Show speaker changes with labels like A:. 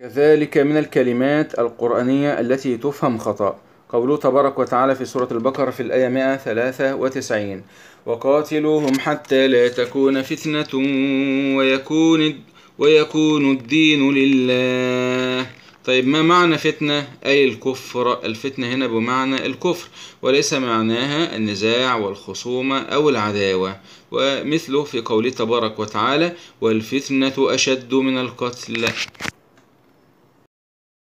A: كذلك من الكلمات القرآنية التي تفهم خطأ قوله تبارك وتعالى في سورة البقرة في الآية 193 وقاتلوهم حتى لا تكون فتنة ويكون ويكون الدين لله طيب ما معنى فتنة؟ أي الكفر الفتنة هنا بمعنى الكفر وليس معناها النزاع والخصومة أو العداوة ومثله في قوله تبارك وتعالى والفتنة أشد من القتل